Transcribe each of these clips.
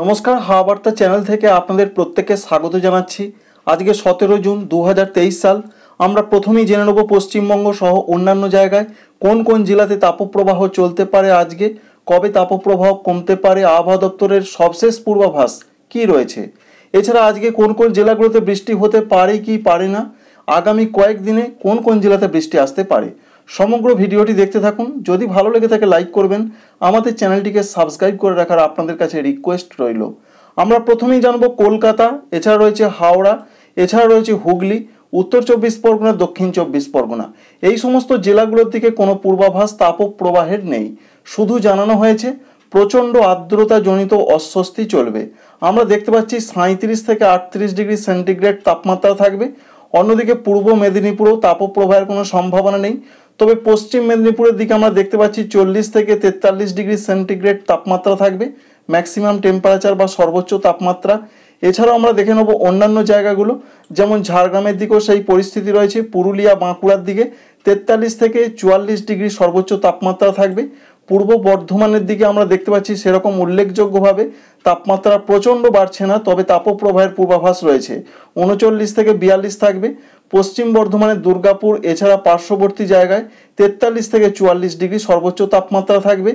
নমস্কার হাওয়া চ্যানেল থেকে আপনাদের প্রত্যেককে স্বাগত জানাচ্ছি আজকে সতেরো জুন দু সাল আমরা প্রথমেই জেনে নেব পশ্চিমবঙ্গ সহ অন্যান্য জায়গায় কোন কোন জেলাতে তাপপ্রবাহ চলতে পারে আজকে কবে তাপপ্রবাহ কমতে পারে আবহাওয়া দপ্তরের সবশেষ পূর্বাভাস কি রয়েছে এছাড়া আজকে কোন কোন জেলাগুলোতে বৃষ্টি হতে পারে কি পারে না আগামী কয়েকদিনে কোন কোন জেলাতে বৃষ্টি আসতে পারে সমগ্র ভিডিওটি দেখতে থাকুন যদি ভালো লেগে থাকে লাইক করবেন আমাদের চ্যানেলটিকে সাবস্ক্রাইব করে রাখার আপনাদের কাছে রিকোয়েস্ট রইল আমরা প্রথমেই জানব কলকাতা এছাড়া রয়েছে হাওড়া এছাড়া রয়েছে হুগলি উত্তর চব্বিশ পরগনা দক্ষিণ চব্বিশ পরগনা এই সমস্ত জেলাগুলোর দিকে কোনো পূর্বাভাস তাপক প্রবাহের নেই শুধু জানানো হয়েছে প্রচণ্ড আর্দ্রতাজনিত অস্বস্তি চলবে আমরা দেখতে পাচ্ছি সাঁত্রিশ থেকে আটত্রিশ ডিগ্রি সেন্টিগ্রেড তাপমাত্রা থাকবে অন্যদিকে পূর্ব মেদিনীপুরেও তাপপ্রবাহের কোনো সম্ভাবনা নেই তবে পশ্চিম মেদিনীপুরের দিকে আমরা দেখতে পাচ্ছি চল্লিশ থেকে তেতাল্লিশ ডিগ্রি সেন্টিগ্রেড তাপমাত্রা থাকবে ম্যাক্সিমাম টেম্পারেচার বা সর্বোচ্চ তাপমাত্রা এছাড়াও আমরা দেখে নেব অন্যান্য জায়গাগুলো যেমন ঝাড়গ্রামের দিকেও সেই পরিস্থিতি রয়েছে পুরুলিয়া বাঁকুড়ার দিকে তেতাল্লিশ থেকে চুয়াল্লিশ ডিগ্রি সর্বোচ্চ তাপমাত্রা থাকবে পূর্ব বর্ধমানের দিকে আমরা দেখতে পাচ্ছি সেরকম উল্লেখযোগ্যভাবে তাপমাত্রা প্রচণ্ড বাড়ছে না তবে তাপপ্রবাহের পূর্বাভাস রয়েছে উনচল্লিশ থেকে বিয়াল্লিশ থাকবে পশ্চিম বর্ধমানের দুর্গাপুর এছাড়া পার্শ্ববর্তী জায়গায় তেতাল্লিশ থেকে চুয়াল্লিশ ডিগ্রি সর্বোচ্চ তাপমাত্রা থাকবে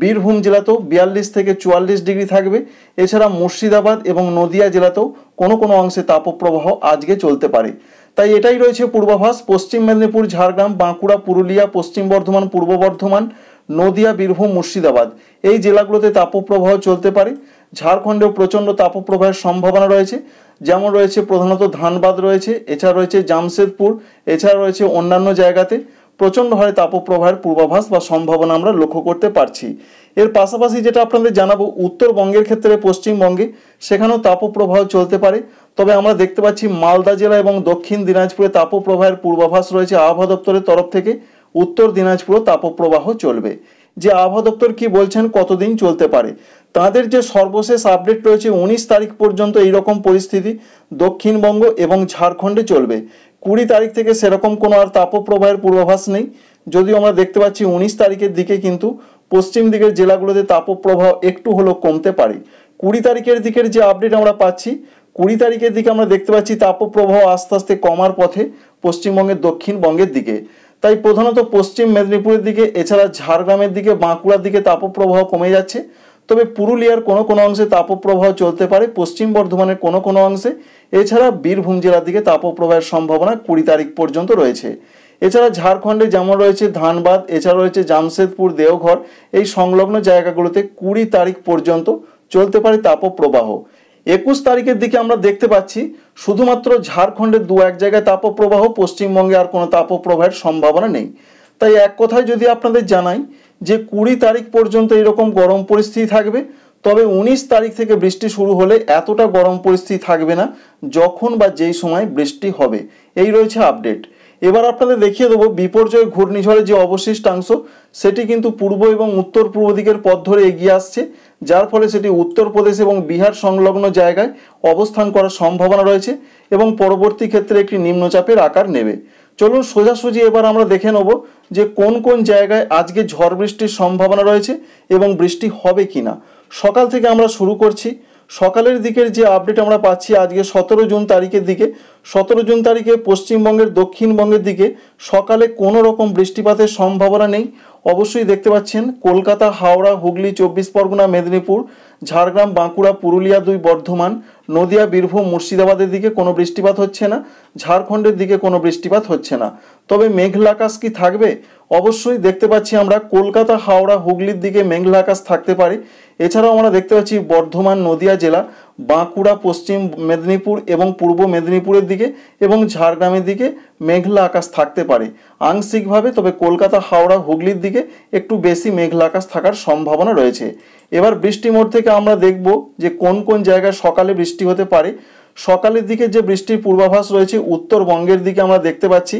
বীরভূম জেলাতেও বিয়াল্লিশ থেকে চুয়াল্লিশ ডিগ্রি থাকবে এছাড়া মুর্শিদাবাদ এবং নদিয়া জেলাতেও কোনো কোনো অংশে তাপপ্রবাহ আজকে চলতে পারে তাই এটাই রয়েছে পূর্বাভাস পশ্চিম মেদিনীপুর ঝাড়গ্রাম বাঁকুড়া পুরুলিয়া পশ্চিম বর্ধমান পূর্ব বর্ধমান নদিয়া বীরভূম মুর্শিদাবাদ এই জেলাগুলোতে তাপপ্রবাহ চলতে পারে ঝাড়খণ্ডেও প্রচণ্ড তাপপ্রবাহের সম্ভাবনা রয়েছে যেমন রয়েছে প্রধানত ধানবাদ রয়েছে এছাড়া রয়েছে জামশেদপুর এছাড়া রয়েছে অন্যান্য জায়গাতে প্রচণ্ড হারে তাপপ্রবাহের পূর্বাভাস বা সম্ভাবনা আমরা লক্ষ্য করতে পারছি এর পাশাপাশি যেটা আপনাদের জানাবো উত্তরবঙ্গের ক্ষেত্রে পশ্চিমবঙ্গে সেখানেও তাপপ্রবাহ চলতে পারে তবে আমরা দেখতে পাচ্ছি মালদা জেলা এবং দক্ষিণ দিনাজপুরে তাপপ্রবাহের পূর্বাভাস রয়েছে আবহাওয়া দপ্তরের তরফ থেকে উত্তর দিনাজপুরেও তাপপ্রবাহ চলবে যে আবহাওয়া দপ্তর কি বলছেন কতদিন চলতে পারে তাদের যে সর্বশেষ আপডেট রয়েছে উনিশ তারিখ পর্যন্ত এইরকম পরিস্থিতি দক্ষিণবঙ্গ এবং ঝাড়খণ্ডে চলবে কুড়ি তারিখ থেকে সেরকম কোনো আর তাপপ্রবাহের পূর্বাভাস নেই যদিও আমরা দেখতে পাচ্ছি উনিশ তারিখের দিকে কিন্তু পশ্চিম দিকের জেলাগুলোতে তাপপ্রবাহ একটু হলেও কমতে পারে কুড়ি তারিখের দিকের যে আপডেট আমরা পাচ্ছি কুড়ি তারিখের দিকে আমরা দেখতে পাচ্ছি তাপপ্রবাহ আস্তে আস্তে কমার পথে পশ্চিমবঙ্গের দক্ষিণবঙ্গের দিকে তাই প্রধানত পশ্চিম মেদিনীপুরের দিকে এছাড়া ঝাড়গ্রামের দিকে বাঁকুড়ার দিকে তাপপ্রবাহ কমে যাচ্ছে তবে পুরুলিয়ার কোনো কোনো অংশে তাপপ্রবাহ চলতে পারে পশ্চিম বর্ধমানের কোনো কোনো অংশে এছাড়া বীরভূম জেলার দিকে তাপপ্রবাহের সম্ভাবনা কুড়ি তারিখ পর্যন্ত রয়েছে এছাড়া ঝাড়খণ্ডে যেমন রয়েছে ধানবাদ এছাড়া রয়েছে জামশেদপুর দেওঘর এই সংলগ্ন জায়গাগুলোতে কুড়ি তারিখ পর্যন্ত চলতে পারে তাপপ্রবাহ একুশ তারিখের দিকে আমরা দেখতে পাচ্ছি শুধুমাত্র ঝাড়খণ্ডের দু এক জায়গায় তাপপ্রবাহ পশ্চিমবঙ্গে আর কোনো তাপপ্রবাহের সম্ভাবনা নেই তাই এক কথায় যদি আপনাদের জানাই যে কুড়ি তারিখ পর্যন্ত এরকম গরম পরিস্থিতি থাকবে তবে ১৯ তারিখ থেকে বৃষ্টি শুরু হলে এতটা গরম পরিস্থিতি থাকবে না যখন বা যেই সময় বৃষ্টি হবে এই রয়েছে আপডেট এবার আপনাদের দেখিয়ে দেবো বিপর্যয় ঘূর্ণিঝড়ের যে অবশিষ্টাংশ সেটি কিন্তু পূর্ব এবং উত্তর পূর্ব দিকের পথ ধরে এগিয়ে আসছে যার ফলে সেটি উত্তরপ্রদেশ এবং বিহার সংলগ্ন জায়গায় অবস্থান করার সম্ভাবনা রয়েছে এবং পরবর্তী ক্ষেত্রে একটি নিম্নচাপের আকার নেবে চলুন সোজাসুজি এবার আমরা দেখে নেব যে কোন কোন জায়গায় আজকে ঝড় বৃষ্টির সম্ভাবনা রয়েছে এবং বৃষ্টি হবে কি না সকাল থেকে আমরা শুরু করছি সকালের দিকের যে আপডেট আমরা পাচ্ছি আজকে সতেরো জুন তারিখের দিকে সতেরো জুন তারিখে পশ্চিমবঙ্গের দক্ষিণবঙ্গের দিকে সকালে কোনো রকম বৃষ্টিপাতের সম্ভাবনা নেই অবশ্যই দেখতে পাচ্ছেন কলকাতা হাওড়া হুগলি চব্বিশ পরগনা মেদিনীপুর ঝাড়গ্রাম বাঁকুড়া পুরুলিয়া দুই বর্ধমান নদিয়া বীরভূম মুর্শিদাবাদের দিকে কোনো বৃষ্টিপাত হচ্ছে না ঝাড়খণ্ডের দিকে কোনো বৃষ্টিপাত হচ্ছে না তবে মেঘলা আকাশ কি থাকবে অবশ্যই দেখতে পাচ্ছি আমরা কলকাতা হাওড়া হুগলির দিকে মেঘলা আকাশ থাকতে পারে এছাড়াও আমরা দেখতে পাচ্ছি বর্ধমান নদিয়া জেলা বাঁকুড়া পশ্চিম মেদিনীপুর এবং পূর্ব মেদিনীপুরের দিকে এবং ঝাড়গ্রামের দিকে মেঘলা আকাশ থাকতে পারে আংশিকভাবে তবে কলকাতা হাওড়া হুগলির দিকে একটু বেশি মেঘলা আকাশ থাকার সম্ভাবনা রয়েছে এবার বৃষ্টি মোড় থেকে আমরা দেখব যে কোন কোন জায়গায় সকালে বৃষ্টি হতে পারে সকালের দিকে যে বৃষ্টির পূর্বাভাস রয়েছে উত্তরবঙ্গের দিকে আমরা দেখতে পাচ্ছি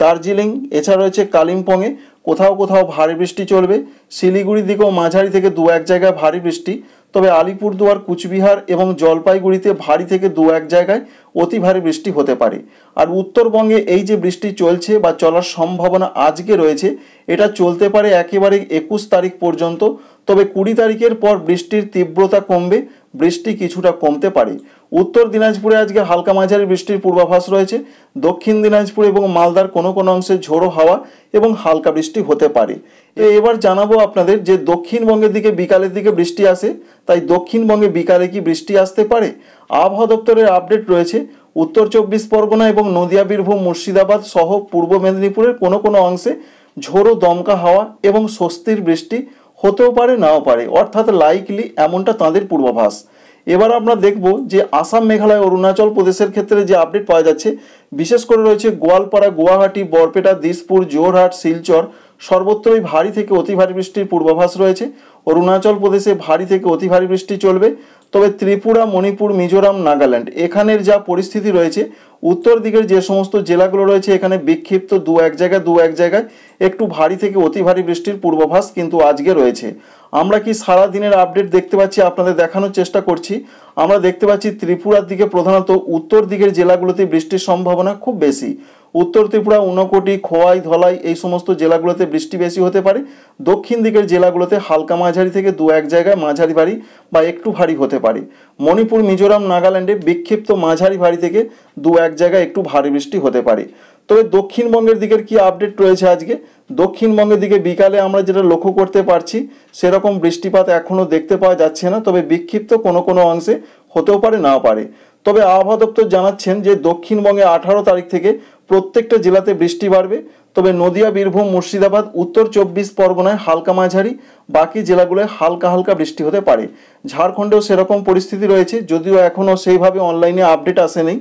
দার্জিলিং এছাড়া রয়েছে কালিম্পংয়ে কোথাও কোথাও ভারী বৃষ্টি চলবে শিলিগুড়ির দিকেও মাঝারি থেকে দু এক জায়গায় ভারী বৃষ্টি তবে আলিপুরদুয়ার কুচবিহার এবং জলপাইগুড়িতে ভারী থেকে দু এক জায়গায় অতি ভারী বৃষ্টি হতে পারে আর উত্তরবঙ্গে এই যে বৃষ্টি চলছে বা চলার সম্ভাবনা আজকে রয়েছে এটা চলতে পারে একেবারে একুশ তারিখ পর্যন্ত তবে কুড়ি তারিখের পর বৃষ্টির তীব্রতা কমবে বৃষ্টি কিছুটা কমতে পারে উত্তর দিনাজপুরে আজকে হালকা মাঝারি বৃষ্টির পূর্বাভাস রয়েছে দক্ষিণ দিনাজপুর এবং মালদার কোনো কোনো অংশে ঝোড়ো হাওয়া এবং হালকা বৃষ্টি হতে পারে এবার জানাবো আপনাদের যে দক্ষিণবঙ্গের দিকে বিকালের দিকে বৃষ্টি আসে তাই দক্ষিণবঙ্গে বিকালে কি বৃষ্টি আসতে পারে আবহাওয়া দপ্তরের আপডেট রয়েছে উত্তর চব্বিশ পরগনা এবং নদিয়া বীরভূম মুর্শিদাবাদ সহ পূর্ব মেদিনীপুরের কোনো কোনো অংশে ঝোড়ো দমকা হাওয়া এবং স্বস্তির বৃষ্টি হতেও পারে নাও পারে অর্থাৎ লাইকলি এমনটা তাঁদের পূর্বাভাস এবার আমরা দেখব যে আসাম মেঘালয় অরুণাচল প্রদেশের ক্ষেত্রে যে আপডেট পাওয়া যাচ্ছে বিশেষ করে রয়েছে গোয়ালপাড়া গুয়াহাটি বরপেটা দিসপুর জোরহাট শিলচর সর্বত্রই ভারী থেকে অতি ভারী বৃষ্টির পূর্বাভাস রয়েছে অরুণাচল প্রদেশে ভারী থেকে অতি ভারী বৃষ্টি চলবে তবে ত্রিপুরা মণিপুর মিজোরাম নাগাল্যান্ড এখানের যা পরিস্থিতি রয়েছে উত্তর দিকের যে সমস্ত জেলাগুলো রয়েছে এখানে বিক্ষিপ্ত দু এক জায়গায় দু এক জায়গায় একটু ভারী থেকে অতি ভারী বৃষ্টির পূর্বাভাস কিন্তু আজকে রয়েছে আমরা কি সারা দিনের আপডেট দেখতে পাচ্ছি আপনাদের দেখানোর চেষ্টা করছি আমরা দেখতে পাচ্ছি ত্রিপুরার দিকে প্রধানত উত্তর দিকের জেলাগুলোতে বৃষ্টির সম্ভাবনা খুব বেশি উত্তর ত্রিপুরা উনকোটি খোয়াই ধলাই এই সমস্ত জেলাগুলোতে বৃষ্টি বেশি হতে পারে দক্ষিণ দিকের জেলাগুলোতে হালকা মাঝারি থেকে দু এক জায়গায় মাঝারি ভারী বা একটু ভারী হতে পারে মণিপুর মিজোরাম নাগাল্যান্ডে বিক্ষিপ্ত মাঝারি ভারী থেকে দু এক জায়গায় একটু ভারী বৃষ্টি হতে পারে তবে দক্ষিণবঙ্গের দিকের কি আপডেট রয়েছে আজকে দক্ষিণবঙ্গের দিকে বিকালে আমরা যেটা লক্ষ্য করতে পারছি সেরকম বৃষ্টিপাত এখনও দেখতে পাওয়া যাচ্ছে না তবে বিক্ষিপ্ত কোনো কোনো অংশে হতেও পারে নাও পারে তবে আবহাওয়া দপ্তর জানাচ্ছেন যে দক্ষিণবঙ্গে আঠারো তারিখ থেকে প্রত্যেকটা জেলাতে বৃষ্টি বাড়বে তবে নদিয়া বীরভূম মুর্শিদাবাদ উত্তর চব্বিশ পরগনায় হালকা মাঝারি বাকি জেলাগুলোয় হালকা হালকা বৃষ্টি হতে পারে ঝাড়খণ্ডেও সেরকম পরিস্থিতি রয়েছে যদিও এখনও সেইভাবে অনলাইনে আপডেট আসেনি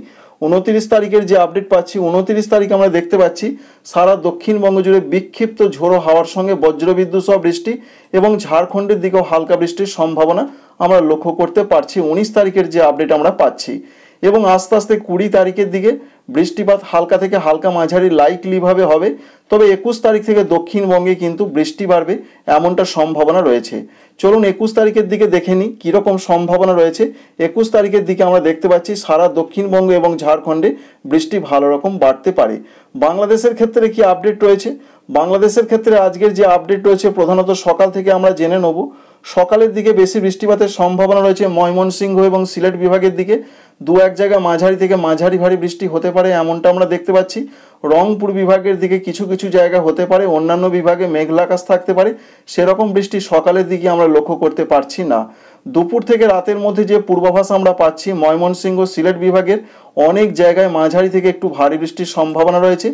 উনতিরিশ তারিখের যে আপডেট পাচ্ছি উনতিরিশ তারিখ আমরা দেখতে পাচ্ছি সারা দক্ষিণবঙ্গ জুড়ে বিক্ষিপ্ত ঝোড়ো হাওয়ার সঙ্গে বজ্রবিদ্যুৎ সহ বৃষ্টি এবং ঝাড়খণ্ডের দিকেও হালকা বৃষ্টির সম্ভাবনা আমরা লক্ষ্য করতে পারছি উনিশ তারিখের যে আপডেট আমরা পাচ্ছি এবং আস্তে আস্তে কুড়ি তারিখের দিকে বৃষ্টিপাত হালকা থেকে হালকা মাঝারি লাইকলিভাবে হবে তবে একুশ তারিখ থেকে দক্ষিণবঙ্গে কিন্তু বৃষ্টি বাড়বে এমনটা সম্ভাবনা রয়েছে চলুন একুশ তারিখের দিকে দেখে নিই কীরকম সম্ভাবনা রয়েছে একুশ তারিখের দিকে আমরা দেখতে পাচ্ছি সারা দক্ষিণবঙ্গ এবং ঝাড়খণ্ডে বৃষ্টি ভালো রকম বাড়তে পারে বাংলাদেশের ক্ষেত্রে কি আপডেট রয়েছে বাংলাদেশের ক্ষেত্রে আজকের যে আপডেট রয়েছে প্রধানত সকাল থেকে আমরা জেনে নেবো সকালের দিকে বেশি বৃষ্টিপাতের সম্ভাবনা রয়েছে ময়মনসিংহ এবং সিলেট বিভাগের দিকে দু এক জায়গায় মাঝারি থেকে মাঝারি ভারী বৃষ্টি হতে পারে এমনটা আমরা দেখতে পাচ্ছি রংপুর বিভাগের দিকে কিছু কিছু জায়গা হতে পারে অন্যান্য বিভাগে মেঘলা থাকতে পারে সেরকম বৃষ্টি সকালের দিকে আমরা লক্ষ্য করতে পারছি না দুপুর থেকে রাতের মধ্যে যে পূর্বাভাস আমরা পাচ্ছি ময়মনসিংহ সিলেট বিভাগের অনেক জায়গায় মাঝারি থেকে একটু ভারী বৃষ্টির সম্ভাবনা রয়েছে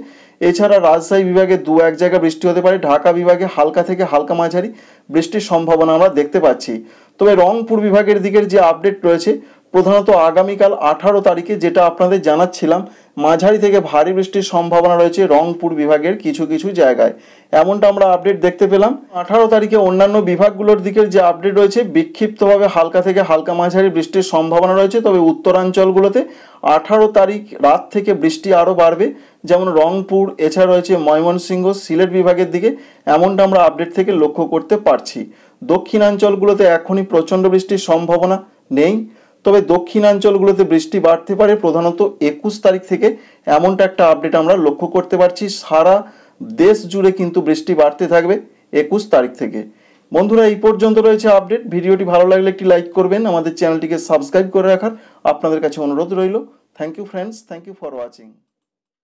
এছাড়া রাজশাহী বিভাগে দু এক জায়গায় বৃষ্টি হতে পারে ঢাকা বিভাগে হালকা থেকে হালকা মাঝারি বৃষ্টির সম্ভাবনা আমরা দেখতে পাচ্ছি তবে রংপুর বিভাগের দিকের যে আপডেট রয়েছে প্রধানত আগামীকাল আঠারো তারিখে যেটা আপনাদের জানাচ্ছিলাম মাঝারি থেকে ভারী বৃষ্টির সম্ভাবনা রয়েছে রংপুর বিভাগের কিছু কিছু জায়গায় এমনটা আমরা আপডেট দেখতে পেলাম আঠারো তারিখে অন্যান্য বিভাগগুলোর দিকের যে আপডেট রয়েছে বিক্ষিপ্তভাবে হালকা থেকে হালকা মাঝারি বৃষ্টির সম্ভাবনা রয়েছে তবে উত্তরাঞ্চলগুলোতে আঠারো তারিখ রাত থেকে বৃষ্টি আরও বাড়বে যেমন রংপুর এছাড়া রয়েছে ময়মনসিংহ সিলেট বিভাগের দিকে এমনটা আমরা আপডেট থেকে লক্ষ্য করতে পারছি দক্ষিণাঞ্চলগুলোতে এখনই প্রচণ্ড বৃষ্টির সম্ভাবনা নেই তবে দক্ষিণাঞ্চলগুলোতে বৃষ্টি বাড়তে পারে প্রধানত একুশ তারিখ থেকে এমনটা একটা আপডেট আমরা লক্ষ্য করতে পারছি সারা দেশ জুড়ে কিন্তু বৃষ্টি বাড়তে থাকবে একুশ তারিখ থেকে বন্ধুরা এই পর্যন্ত রয়েছে আপডেট ভিডিওটি ভালো লাগলে একটি লাইক করবেন আমাদের চ্যানেলটিকে সাবস্ক্রাইব করে রাখার আপনাদের কাছে অনুরোধ রইল thank you friends thank you for watching